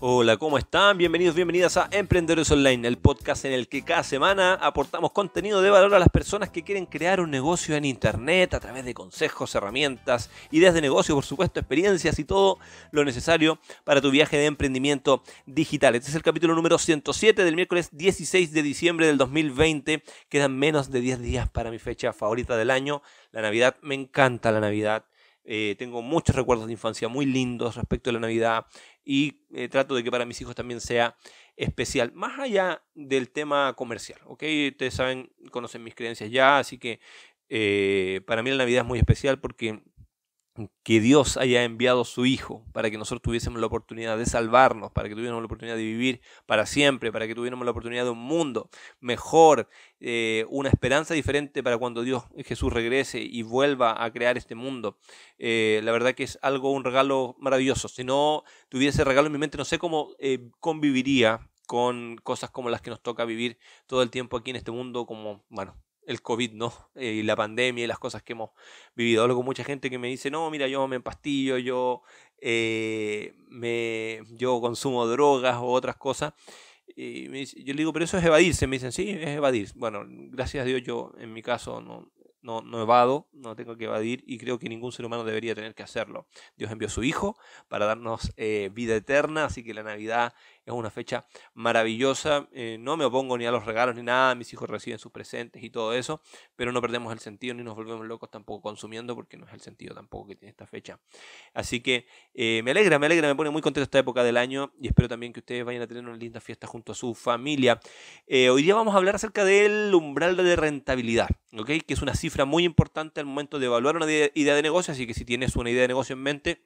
Hola, ¿cómo están? Bienvenidos, bienvenidas a Emprendedores Online, el podcast en el que cada semana aportamos contenido de valor a las personas que quieren crear un negocio en Internet a través de consejos, herramientas, ideas de negocio, por supuesto, experiencias y todo lo necesario para tu viaje de emprendimiento digital. Este es el capítulo número 107 del miércoles 16 de diciembre del 2020. Quedan menos de 10 días para mi fecha favorita del año, la Navidad. Me encanta la Navidad. Eh, tengo muchos recuerdos de infancia muy lindos respecto a la Navidad y eh, trato de que para mis hijos también sea especial, más allá del tema comercial, ¿ok? Ustedes saben, conocen mis creencias ya, así que eh, para mí la Navidad es muy especial porque que Dios haya enviado su Hijo para que nosotros tuviésemos la oportunidad de salvarnos, para que tuviéramos la oportunidad de vivir para siempre, para que tuviéramos la oportunidad de un mundo mejor, eh, una esperanza diferente para cuando Dios Jesús regrese y vuelva a crear este mundo. Eh, la verdad que es algo, un regalo maravilloso. Si no tuviese regalo en mi mente, no sé cómo eh, conviviría con cosas como las que nos toca vivir todo el tiempo aquí en este mundo, como, bueno, el COVID, ¿no? Eh, y la pandemia y las cosas que hemos vivido. Hablo con mucha gente que me dice, no, mira, yo me empastillo, yo, eh, me, yo consumo drogas o otras cosas. Y yo le digo, pero eso es evadirse. Me dicen, sí, es evadir. Bueno, gracias a Dios yo en mi caso no, no, no evado, no tengo que evadir y creo que ningún ser humano debería tener que hacerlo. Dios envió su Hijo para darnos eh, vida eterna, así que la Navidad es una fecha maravillosa. Eh, no me opongo ni a los regalos ni nada. Mis hijos reciben sus presentes y todo eso. Pero no perdemos el sentido ni nos volvemos locos tampoco consumiendo porque no es el sentido tampoco que tiene esta fecha. Así que eh, me alegra, me alegra, me pone muy contento esta época del año y espero también que ustedes vayan a tener una linda fiesta junto a su familia. Eh, hoy día vamos a hablar acerca del umbral de rentabilidad, que es una cifra muy importante al momento de evaluar una idea de negocio. Así que si tienes una idea de negocio en mente,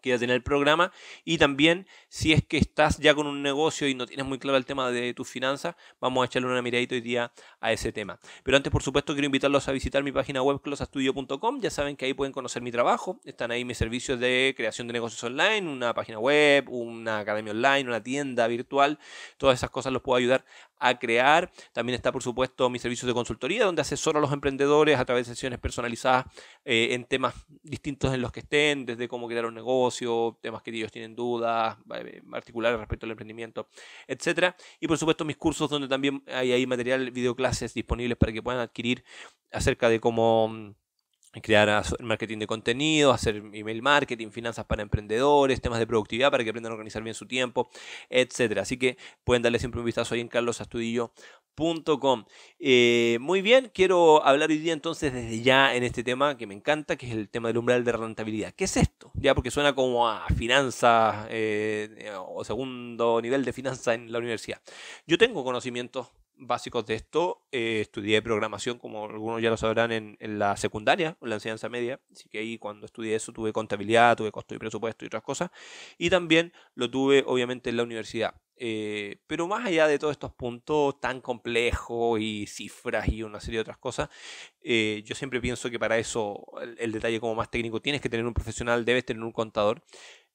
quédate en el programa. Y también, si es que estás ya con un negocio y no tienes muy claro el tema de tus finanzas, vamos a echarle una miradita hoy día a ese tema. Pero antes, por supuesto, quiero invitarlos a visitar mi página web closastudio.com. Ya saben que ahí pueden conocer mi trabajo. Están ahí mis servicios de creación de negocios online, una página web, una academia online, una tienda virtual. Todas esas cosas los puedo ayudar a crear. También está, por supuesto, mis servicios de consultoría, donde asesoro a los emprendedores a través de sesiones personalizadas eh, en temas distintos en los que estén, desde cómo crear un negocio, temas que ellos tienen dudas, particulares eh, respecto al emprendimiento, etcétera. Y por supuesto, mis cursos, donde también hay ahí material, videoclases disponibles para que puedan adquirir acerca de cómo mm, crear marketing de contenido, hacer email marketing, finanzas para emprendedores, temas de productividad para que aprendan a organizar bien su tiempo, etcétera. Así que pueden darle siempre un vistazo ahí en carlosastudillo.com. Eh, muy bien, quiero hablar hoy día entonces desde ya en este tema que me encanta, que es el tema del umbral de rentabilidad. ¿Qué es esto? Ya porque suena como a finanzas eh, o segundo nivel de finanzas en la universidad. Yo tengo conocimientos básicos de esto. Eh, estudié programación, como algunos ya lo sabrán, en, la secundaria, en la enseñanza media. Así que ahí cuando estudié eso tuve contabilidad, tuve costo y presupuesto y otras cosas. Y también lo tuve, obviamente, en la universidad. Eh, pero más allá de todos estos puntos tan complejos y cifras y una serie de otras cosas, eh, yo siempre pienso que para eso el, el, detalle como más técnico tienes que tener un profesional, debes tener un contador.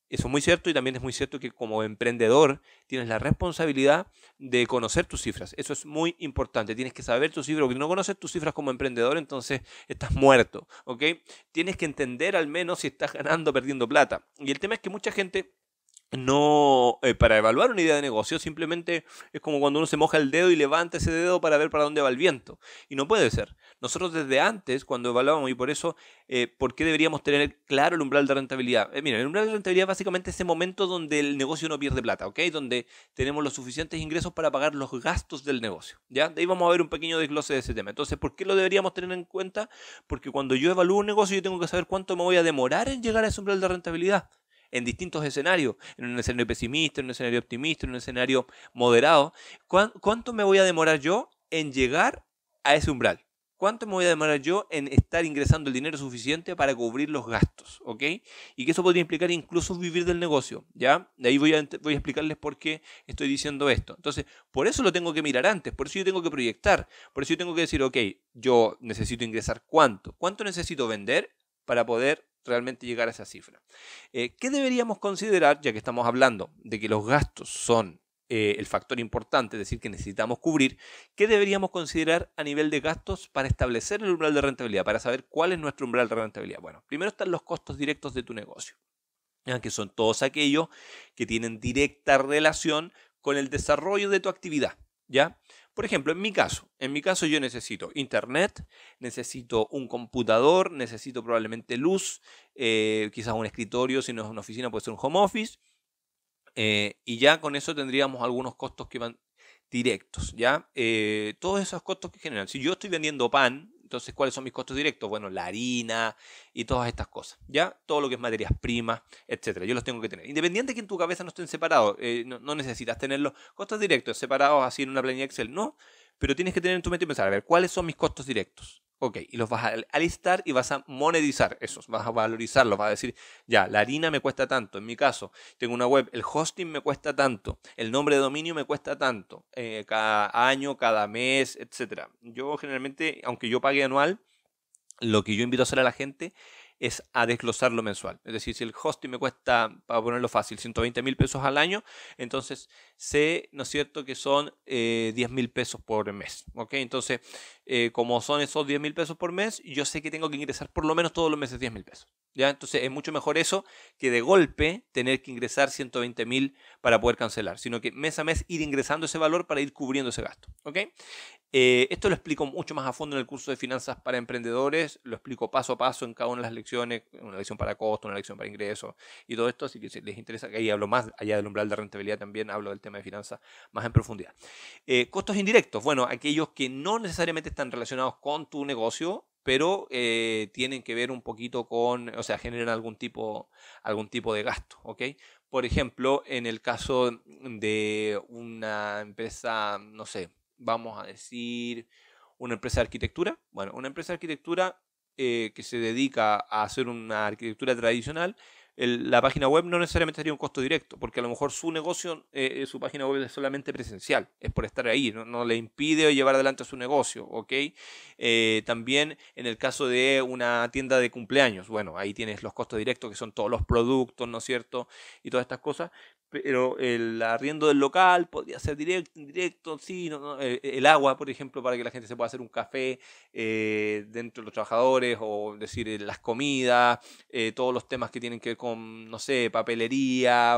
Eso es muy cierto y también es muy cierto que como emprendedor tienes la responsabilidad de conocer tus cifras. Eso es muy importante. Tienes que saber tus cifras, porque si no conoces tus cifras como emprendedor, entonces estás muerto. ¿ok? Tienes que entender al menos si estás ganando o perdiendo plata. Y el tema es que mucha gente no eh, para evaluar una idea de negocio, simplemente es como cuando uno se moja el dedo y levanta ese dedo para ver para dónde va el viento. Y no puede ser. Nosotros desde antes, cuando evaluábamos y por eso, eh, ¿por qué deberíamos tener claro el umbral de rentabilidad? Eh, mira, el umbral de rentabilidad básicamente es ese momento donde el negocio no pierde plata, ¿ok? Donde tenemos los suficientes ingresos para pagar los gastos del negocio, ¿ya? De ahí vamos a ver un pequeño desglose de ese tema. Entonces, ¿por qué lo deberíamos tener en cuenta? Porque cuando yo evalúo un negocio, yo tengo que saber cuánto me voy a demorar en llegar a ese umbral de rentabilidad en distintos escenarios, en un escenario pesimista, en un escenario optimista, en un escenario moderado, ¿cuánto me voy a demorar yo en llegar a ese umbral? ¿Cuánto me voy a demorar yo en estar ingresando el dinero suficiente para cubrir los gastos? ¿Ok? Y que eso podría implicar incluso vivir del negocio, ¿ya? De ahí voy a, voy a explicarles por qué estoy diciendo esto. Entonces, por eso lo tengo que mirar antes, por eso yo tengo que proyectar, por eso yo tengo que decir, ok, yo necesito ingresar cuánto, cuánto necesito vender para poder realmente llegar a esa cifra. Eh, ¿Qué deberíamos considerar, ya que estamos hablando de que los gastos son eh, el factor importante, es decir, que necesitamos cubrir, qué deberíamos considerar a nivel de gastos para establecer el umbral de rentabilidad, para saber cuál es nuestro umbral de rentabilidad? Bueno, primero están los costos directos de tu negocio, que son todos aquellos que tienen directa relación con el desarrollo de tu actividad, ¿ya? Por ejemplo, en mi caso, en mi caso yo necesito internet, necesito un computador, necesito probablemente luz, eh, quizás un escritorio, si no es una oficina puede ser un home office, eh, y ya con eso tendríamos algunos costos que van directos, ¿ya? Eh, todos esos costos que generan. Si yo estoy vendiendo pan, entonces, ¿cuáles son mis costos directos? Bueno, la harina y todas estas cosas, ¿ya? Todo lo que es materias primas, etcétera. Yo los tengo que tener. Independiente que en tu cabeza no estén separados, eh, no, no, necesitas tenerlos. Costos directos separados así en una planilla Excel, no. Pero tienes que tener en tu mente y pensar, a ver, ¿cuáles son mis costos directos? Ok, y los vas a alistar y vas a monetizar esos, vas a valorizarlos, vas a decir, ya, la harina me cuesta tanto, en mi caso, tengo una web, el hosting me cuesta tanto, el nombre de dominio me cuesta tanto, eh, cada año, cada mes, etc. Yo generalmente, aunque yo pague anual, lo que yo invito a hacer a la gente es a desglosarlo mensual. Es decir, si el hosting me cuesta, para ponerlo fácil, 120 mil pesos al año, entonces sé, ¿no es cierto?, que son 10 eh, mil pesos por mes. ¿Ok? Entonces, eh, como son esos 10 mil pesos por mes, yo sé que tengo que ingresar por lo menos todos los meses 10 mil pesos. ¿Ya? Entonces es mucho mejor eso que de golpe tener que ingresar 120 mil para poder cancelar, sino que mes a mes ir ingresando ese valor para ir cubriendo ese gasto. ¿ok? Eh, esto lo explico mucho más a fondo en el curso de finanzas para emprendedores, lo explico paso a paso en cada una de las lecciones una elección para costo, una elección para ingresos y todo esto, así que si les interesa, que ahí hablo más allá del umbral de rentabilidad también, hablo del tema de finanzas más en profundidad. Eh, costos indirectos, bueno, aquellos que no necesariamente están relacionados con tu negocio, pero eh, tienen que ver un poquito con, o sea, generan algún tipo, algún tipo de gasto, ¿ok? Por ejemplo, en el caso de una empresa, no sé, vamos a decir, una empresa de arquitectura. Bueno, una empresa de arquitectura eh, que se dedica a hacer una arquitectura tradicional, la página web no necesariamente sería un costo directo, porque a lo mejor su negocio, eh, eh, su página web es solamente presencial, es por estar ahí, no, le impide llevar adelante su negocio, ¿ok? también en el caso de una tienda de cumpleaños, bueno, ahí tienes los costos directos, que son todos los productos, ¿no es cierto? Y todas estas cosas, pero el arriendo del local podría ser directo, indirecto, sí, no, eh, eh, el agua, por ejemplo, para que la gente se pueda hacer un café eh, dentro de los trabajadores, o decir, las comidas, todos los temas que tienen que ver con, no sé, papelería,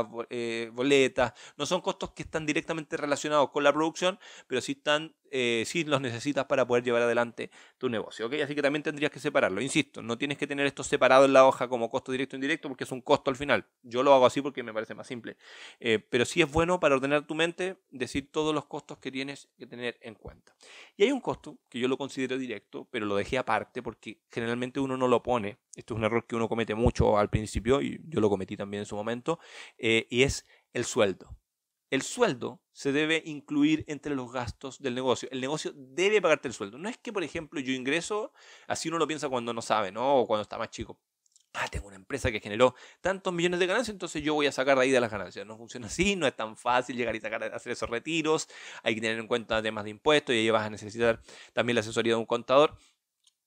boletas, no son costos que están directamente relacionados con la producción, pero sí están eh, si los necesitas para poder llevar adelante tu negocio. Así que también tendrías que separarlo. Insisto, no tienes que tener esto separado en la hoja como costo directo o indirecto porque es un costo al final. Yo lo hago así porque me parece más simple. Eh, pero sí es bueno para ordenar tu mente decir todos los costos que tienes que tener en cuenta. Y hay un costo que yo lo considero directo, pero lo dejé aparte porque generalmente uno no lo pone. Esto es un error que uno comete mucho al principio y yo lo cometí también en su momento. Eh, y es el sueldo el sueldo se debe incluir entre los gastos del negocio. El negocio debe pagarte el sueldo. No es que, por ejemplo, yo ingreso, así uno lo piensa cuando no sabe, ¿no? O cuando está más chico. Ah, tengo una empresa que generó tantos millones de ganancias, entonces yo voy a sacar de ahí de las ganancias. No funciona así, no es tan fácil llegar y sacar, hacer esos retiros. Hay que tener en cuenta temas de impuestos y ahí vas a necesitar también la asesoría de un contador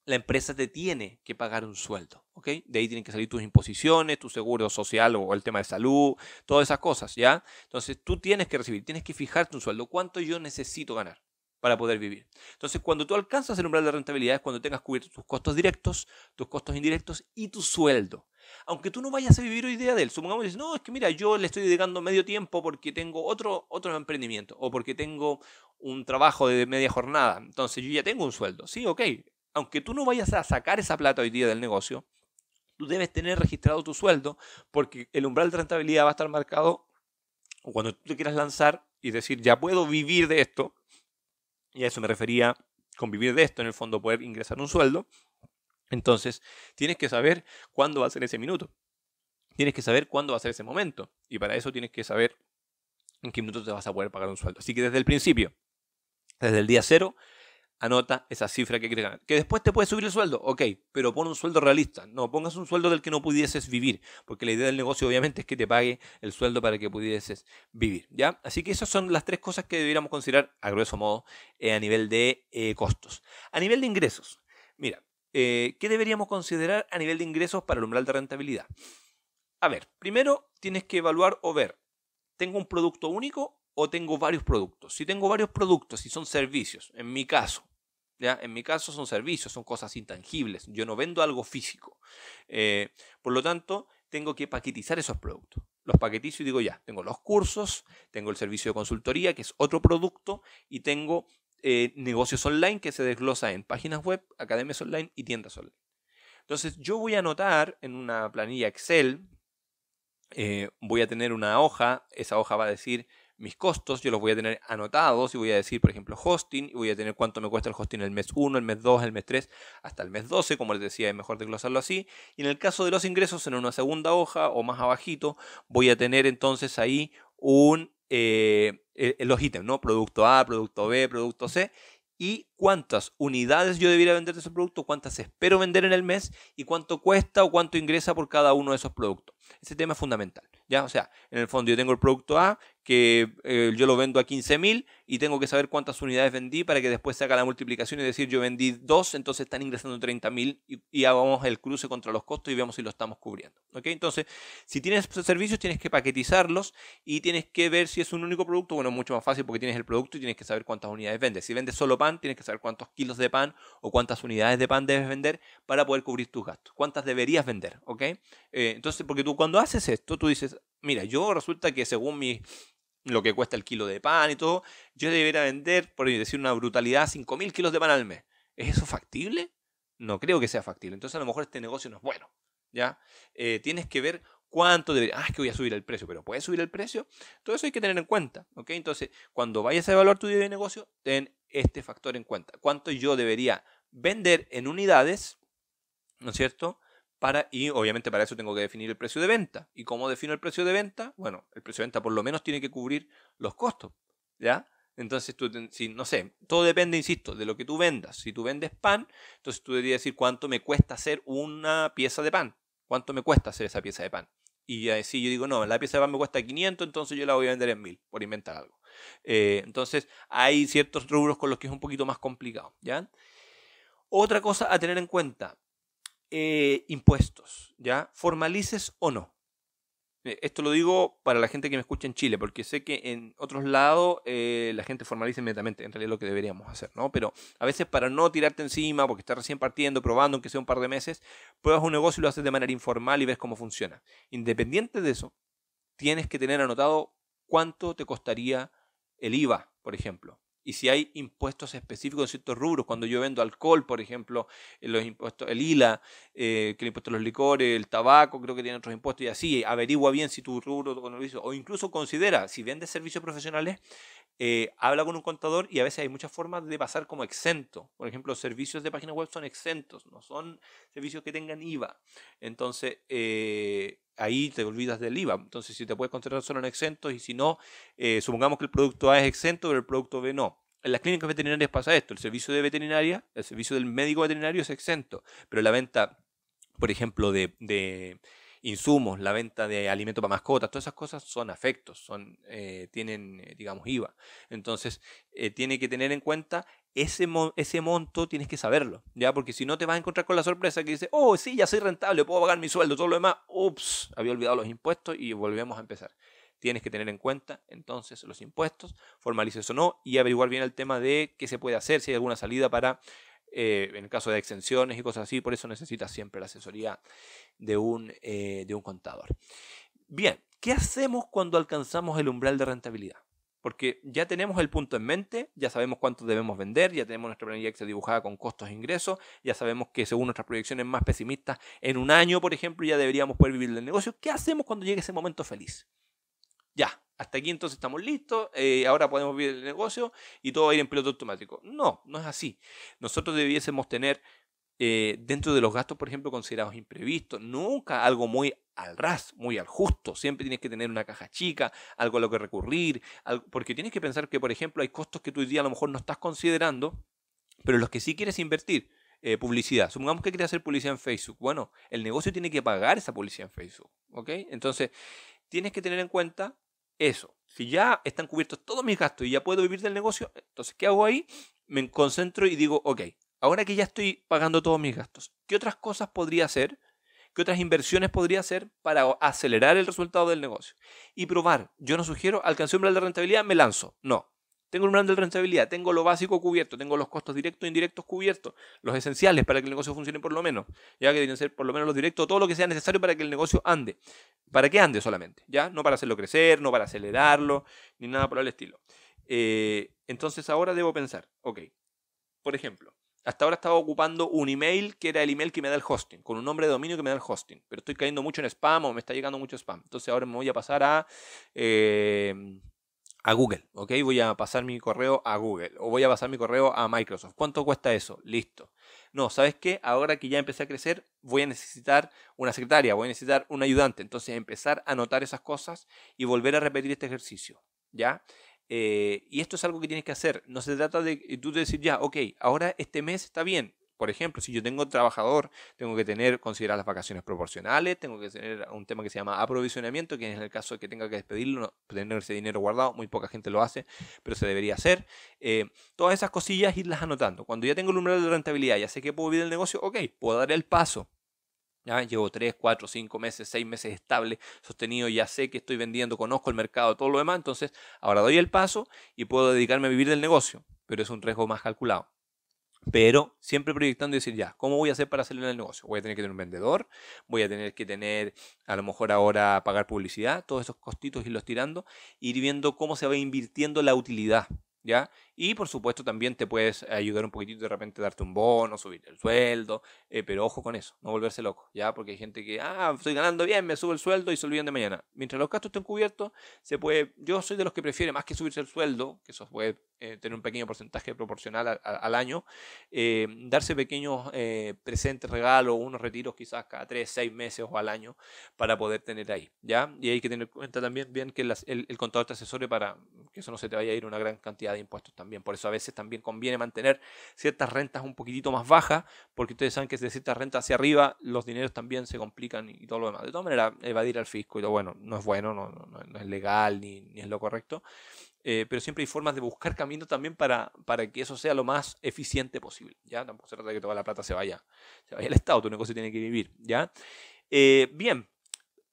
la empresa te tiene que pagar un sueldo. ¿ok? De ahí tienen que salir tus imposiciones, tu seguro social o el tema de salud, todas esas cosas. ¿ya? Entonces tú tienes que recibir, tienes que fijarte un sueldo. ¿Cuánto yo necesito ganar? para poder vivir. Entonces, cuando tú alcanzas el umbral de rentabilidad es cuando tengas cubiertos tus costos directos, tus costos indirectos y tu sueldo. Aunque tú no vayas a vivir hoy día de él, supongamos que dices, no, es que mira, yo le estoy dedicando medio tiempo porque tengo otro, otro emprendimiento o porque tengo un trabajo de media jornada, entonces yo ya tengo un sueldo. Sí, ok, aunque tú no vayas a sacar esa plata hoy día del negocio, tú debes tener registrado tu sueldo porque el umbral de rentabilidad va a estar marcado cuando tú te quieras lanzar y decir, ya puedo vivir de esto. Y a eso me refería con vivir de esto, en el fondo poder ingresar un sueldo. Entonces, tienes que saber cuándo va a ser ese minuto. Tienes que saber cuándo va a ser ese momento. Y para eso tienes que saber en qué minuto te vas a poder pagar un sueldo. Así que desde el principio, desde el día cero, anota esa cifra que quieres ganar. Que después te puede subir el sueldo, ok, pero pon un sueldo realista. No, pongas un sueldo del que no pudieses vivir, porque la idea del negocio obviamente es que te pague el sueldo para que pudieses vivir, ¿ya? Así que esas son las tres cosas que deberíamos considerar, a grueso modo, eh, a nivel de eh, costos. A nivel de ingresos, mira, eh, ¿qué deberíamos considerar a nivel de ingresos para el umbral de rentabilidad? A ver, primero tienes que evaluar o ver, ¿tengo un producto único o tengo varios productos? Si tengo varios productos, y son servicios, en mi caso, en mi caso son servicios, son cosas intangibles. Yo no vendo algo físico. Eh, por lo tanto, tengo que paquetizar esos productos. Los paquetizo y digo ya, tengo los cursos, tengo el servicio de consultoría, que es otro producto, y tengo eh, negocios online que se desglosa en páginas web, academias online y tiendas online. Entonces yo voy a anotar en una planilla Excel, eh, voy a tener una hoja, esa hoja va a decir mis costos, yo los voy a tener anotados y voy a decir, por ejemplo, hosting, y voy a tener cuánto me cuesta el hosting el mes 1, el mes 2, el mes 3, hasta el mes 12, como les decía, es mejor desglosarlo así. Y en el caso de los ingresos, en una segunda hoja o más abajito, voy a tener entonces ahí un, eh, eh, eh, los ítems, ¿no? Producto A, producto B, producto C, y cuántas unidades yo debiera vender de ese producto, cuántas espero vender en el mes y cuánto cuesta o cuánto ingresa por cada uno de esos productos. Ese tema es fundamental. ¿ya? O sea, en el fondo yo tengo el producto A, que eh, yo lo vendo a 15.000 y tengo que saber cuántas unidades vendí para que después se haga la multiplicación y decir yo vendí dos entonces están ingresando 30.000 y, hagamos el cruce contra los costos y veamos si lo estamos cubriendo. ¿ok? Entonces, si tienes servicios tienes que paquetizarlos y tienes que ver si es un único producto, bueno, es mucho más fácil porque tienes el producto y tienes que saber cuántas unidades vendes. Si vendes solo pan, tienes que saber cuántos kilos de pan o cuántas unidades de pan debes vender para poder cubrir tus gastos, cuántas deberías vender, ¿ok? Eh, entonces, porque tú cuando haces esto, tú dices, mira, yo resulta que según mi lo que cuesta el kilo de pan y todo, yo debería vender, por decir una brutalidad, 5.000 kilos de pan al mes. ¿Es eso factible? No creo que sea factible. Entonces a lo mejor este negocio no es bueno. ¿ya? Eh, tienes que ver cuánto debería... Ah, es que voy a subir el precio, pero ¿puedes subir el precio? Todo eso hay que tener en cuenta. ¿ok? Entonces, cuando vayas a evaluar tu idea de negocio, ten este factor en cuenta. ¿Cuánto yo debería vender en unidades? ¿No es cierto? y obviamente para eso tengo que definir el precio de venta. ¿Y cómo defino el precio de venta? Bueno, el precio de venta por lo menos tiene que cubrir los costos, ¿ya? Entonces si, no sé, todo depende, insisto, de lo que tú vendas. Si tú vendes pan, entonces tú deberías decir cuánto me cuesta hacer una pieza de pan. ¿Cuánto me cuesta hacer esa pieza de pan? Y así yo digo, no, la pieza de pan me cuesta 500, entonces yo la voy a vender en 1000, por inventar algo. Eh, entonces hay ciertos rubros con los que es un poquito más complicado, ¿ya? Otra cosa a tener en cuenta, eh, impuestos, ¿ya? Formalices o no. Eh, esto lo digo para la gente que me escucha en Chile, porque sé que en otros lados eh, la gente formaliza inmediatamente, en realidad lo que deberíamos hacer, ¿no? Pero a veces para no tirarte encima, porque estás recién partiendo, probando, aunque sea un par de meses, pruebas un negocio y lo haces de manera informal y ves cómo funciona. Independiente de eso, tienes que tener anotado cuánto te costaría el IVA, por ejemplo, y si hay impuestos específicos en ciertos rubros, cuando yo vendo alcohol, por ejemplo, eh, los impuestos, el ILA, eh, que el impuesto a los licores, el tabaco, creo que tiene otros impuestos y así, averigua bien si tu rubro o incluso considera, si vendes servicios profesionales, eh, habla con un contador y a veces hay muchas formas de pasar como exento. Por ejemplo, servicios de página web son exentos, no son servicios que tengan IVA. Entonces, eh, ahí te olvidas del IVA. Entonces, si te puedes concentrar solo en exentos y si no, eh, supongamos que el producto A es exento, pero el producto B no. En las clínicas veterinarias pasa esto, el servicio de veterinaria, el servicio del médico veterinario es exento, pero la venta, por ejemplo, de insumos, la venta de alimentos para mascotas, todas esas cosas son afectos, son, eh, tienen, eh, digamos, IVA. Entonces, eh, tiene que tener en cuenta ese, ese monto, tienes que saberlo, ¿ya? Porque si no te vas a encontrar con la sorpresa que dice, oh, sí, ya soy rentable, puedo pagar mi sueldo, todo lo demás, ups, había olvidado los impuestos y volvemos a empezar tienes que tener en cuenta entonces los impuestos, formalices o no, y averiguar bien el tema de qué se puede hacer, si hay alguna salida para eh, en el caso de exenciones y cosas así, por eso necesitas siempre la asesoría de un, eh, de un contador. Bien, ¿qué hacemos cuando alcanzamos el umbral de rentabilidad? Porque ya tenemos el punto en mente, ya sabemos cuánto debemos vender, ya tenemos nuestra planilla dibujada con costos e ingresos, ya sabemos que según nuestras proyecciones más pesimistas, en un año, por ejemplo, ya deberíamos poder vivir del negocio. ¿Qué hacemos cuando llegue ese momento feliz? Ya, hasta aquí entonces estamos listos, eh, ahora podemos vivir el negocio y todo va a ir en piloto automático. No, no es así. Nosotros debiésemos tener eh, dentro de los gastos, por ejemplo, considerados imprevistos, nunca algo muy al ras, muy al justo. Siempre tienes que tener una caja chica, algo a lo que recurrir, porque tienes que pensar que, por ejemplo, hay costos que tú hoy día a lo mejor no estás considerando, pero los que sí quieres invertir. Eh, publicidad. Supongamos que quieres hacer publicidad en Facebook. Bueno, el negocio tiene que pagar esa publicidad en Facebook. ¿Ok? Entonces, tienes que tener en cuenta eso. Si ya están cubiertos todos mis gastos y ya puedo vivir del negocio, entonces, ¿qué hago ahí? Me concentro y digo, ok, ahora que ya estoy pagando todos mis gastos, ¿qué otras cosas podría hacer? ¿Qué otras inversiones podría hacer para acelerar el resultado del negocio? Y probar. Yo no sugiero, alcancé un umbral de rentabilidad, me lanzo. No. Tengo un plan de rentabilidad, tengo lo básico cubierto, tengo los costos directos e indirectos cubiertos, los esenciales para que el negocio funcione por lo menos, ya que deben ser por lo menos los directos, todo lo que sea necesario para que el negocio ande. Para que ande solamente, ¿ya? No para hacerlo crecer, no para acelerarlo, ni nada por el estilo. Eh, entonces ahora debo pensar, ok, por ejemplo, hasta ahora estaba ocupando un email que era el email que me da el hosting, con un nombre de dominio que me da el hosting, pero estoy cayendo mucho en spam o me está llegando mucho spam. Entonces ahora me voy a pasar a... Eh, a Google, ¿ok? Voy a pasar mi correo a Google o voy a pasar mi correo a Microsoft. ¿Cuánto cuesta eso? Listo. No, ¿sabes qué? Ahora que ya empecé a crecer, voy a necesitar una secretaria, voy a necesitar un ayudante. Entonces empezar a anotar esas cosas y volver a repetir este ejercicio, ¿ya? Eh, y esto es algo que tienes que hacer. No se trata de eh, tú decir, ya, ok, ahora este mes está bien, por ejemplo, si yo tengo trabajador, tengo que tener, considerar las vacaciones proporcionales, tengo que tener un tema que se llama aprovisionamiento, que en el caso de que tenga que despedirlo, tener ese dinero guardado, muy poca gente lo hace, pero se debería hacer. Eh, todas esas cosillas irlas anotando. Cuando ya tengo el umbral de rentabilidad, ya sé que puedo vivir del negocio, ok, puedo dar el paso. ¿Ya? Llevo 3, 4, 5 meses, 6 meses estable, sostenido, ya sé que estoy vendiendo, conozco el mercado, todo lo demás, entonces ahora doy el paso y puedo dedicarme a vivir del negocio, pero es un riesgo más calculado. Pero siempre proyectando y decir, ya, ¿cómo voy a hacer para salir el negocio? Voy a tener que tener un vendedor, voy a tener que tener, a lo mejor ahora pagar publicidad, todos esos costitos irlos tirando, ir viendo cómo se va invirtiendo la utilidad. ¿ya? Y por supuesto también te puedes ayudar un poquitito de repente darte un bono, subir el sueldo, eh, pero ojo con eso, no volverse loco, ¿ya? Porque hay gente que, ah, estoy ganando bien, me subo el sueldo y se olvidan de mañana. Mientras los gastos estén cubiertos, se puede, yo soy de los que prefiere más que subirse el sueldo, que eso puede eh, tener un pequeño porcentaje proporcional al año, eh, darse pequeños presentes, regalos, unos retiros quizás cada 3, 6 meses o al año para poder tener ahí, ¿ya? Y hay que tener en cuenta también bien que el, el contador te asesore para que eso no se te vaya a ir una gran cantidad de impuestos también. Por eso a veces también conviene mantener ciertas rentas un poquitito más bajas, porque ustedes saben que de ciertas rentas hacia arriba los dineros también se complican y todo lo demás. De todas maneras, evadir al fisco y todo, bueno, no es bueno, no, es legal ni, es lo correcto. Eh, pero siempre hay formas de buscar caminos también para, para que eso sea lo más eficiente posible. ¿ya? Tampoco se trata de que toda la plata se vaya, se vaya al Estado, tu negocio tiene que vivir. ¿ya? Eh, bien,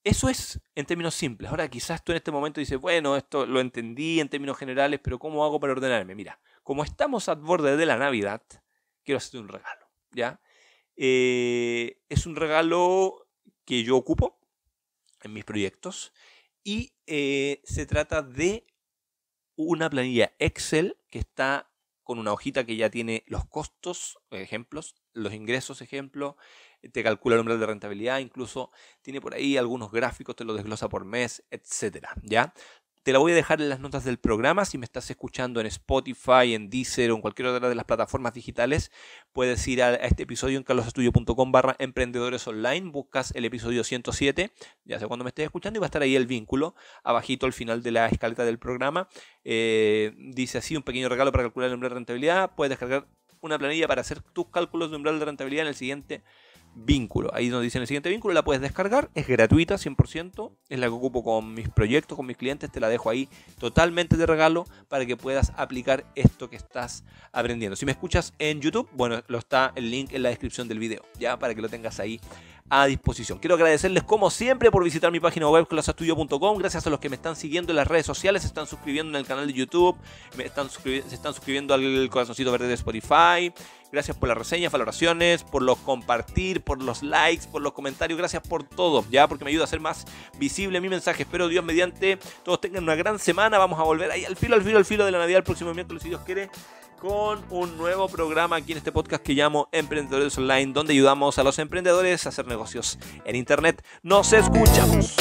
eso es en términos simples. Ahora quizás tú en este momento dices, bueno, esto lo entendí en términos generales, pero ¿cómo hago para ordenarme? Mira, como estamos a borde de la Navidad, quiero hacerte un regalo, ¿ya? Eh, es un regalo que yo ocupo en mis proyectos y eh, se trata de una planilla Excel que está con una hojita que ya tiene los costos, ejemplos, los ingresos, ejemplo, te calcula el umbral de rentabilidad, incluso tiene por ahí algunos gráficos, te lo desglosa por mes, etcétera, ¿ya? Te la voy a dejar en las notas del programa. Si me estás escuchando en Spotify, en Deezer o en cualquier otra de las plataformas digitales, puedes ir a, este episodio en carlosestudio.com barra emprendedores online. Buscas el episodio 107, ya sea cuando me estés escuchando, y va a estar ahí el vínculo abajito al final de la escaleta del programa. Eh, dice así un pequeño regalo para calcular el umbral de rentabilidad. Puedes descargar una planilla para hacer tus cálculos de umbral de rentabilidad en el siguiente vínculo. Ahí nos dicen el siguiente vínculo, la puedes descargar, es gratuita 100%, es la que ocupo con mis proyectos, con mis clientes, te la dejo ahí totalmente de regalo para que puedas aplicar esto que estás aprendiendo. Si me escuchas en YouTube, bueno, lo está el link en la descripción del video, ya para que lo tengas ahí a disposición. Quiero agradecerles como siempre por visitar mi página web clasastudio.com, gracias a los que me están siguiendo en las redes sociales, se están suscribiendo en el canal de YouTube, se están suscribiendo al corazoncito verde de Spotify, gracias por las reseñas, valoraciones, por los compartir, por los likes, por los comentarios, gracias por todo, ya porque me ayuda a hacer más visible mi mensaje. Espero Dios mediante todos tengan una gran semana, vamos a volver ahí al filo, al filo, al filo de la Navidad el próximo miércoles si Dios quiere con un nuevo programa aquí en este podcast que llamo Emprendedores Online, donde ayudamos a los emprendedores a hacer negocios en Internet. Nos escuchamos.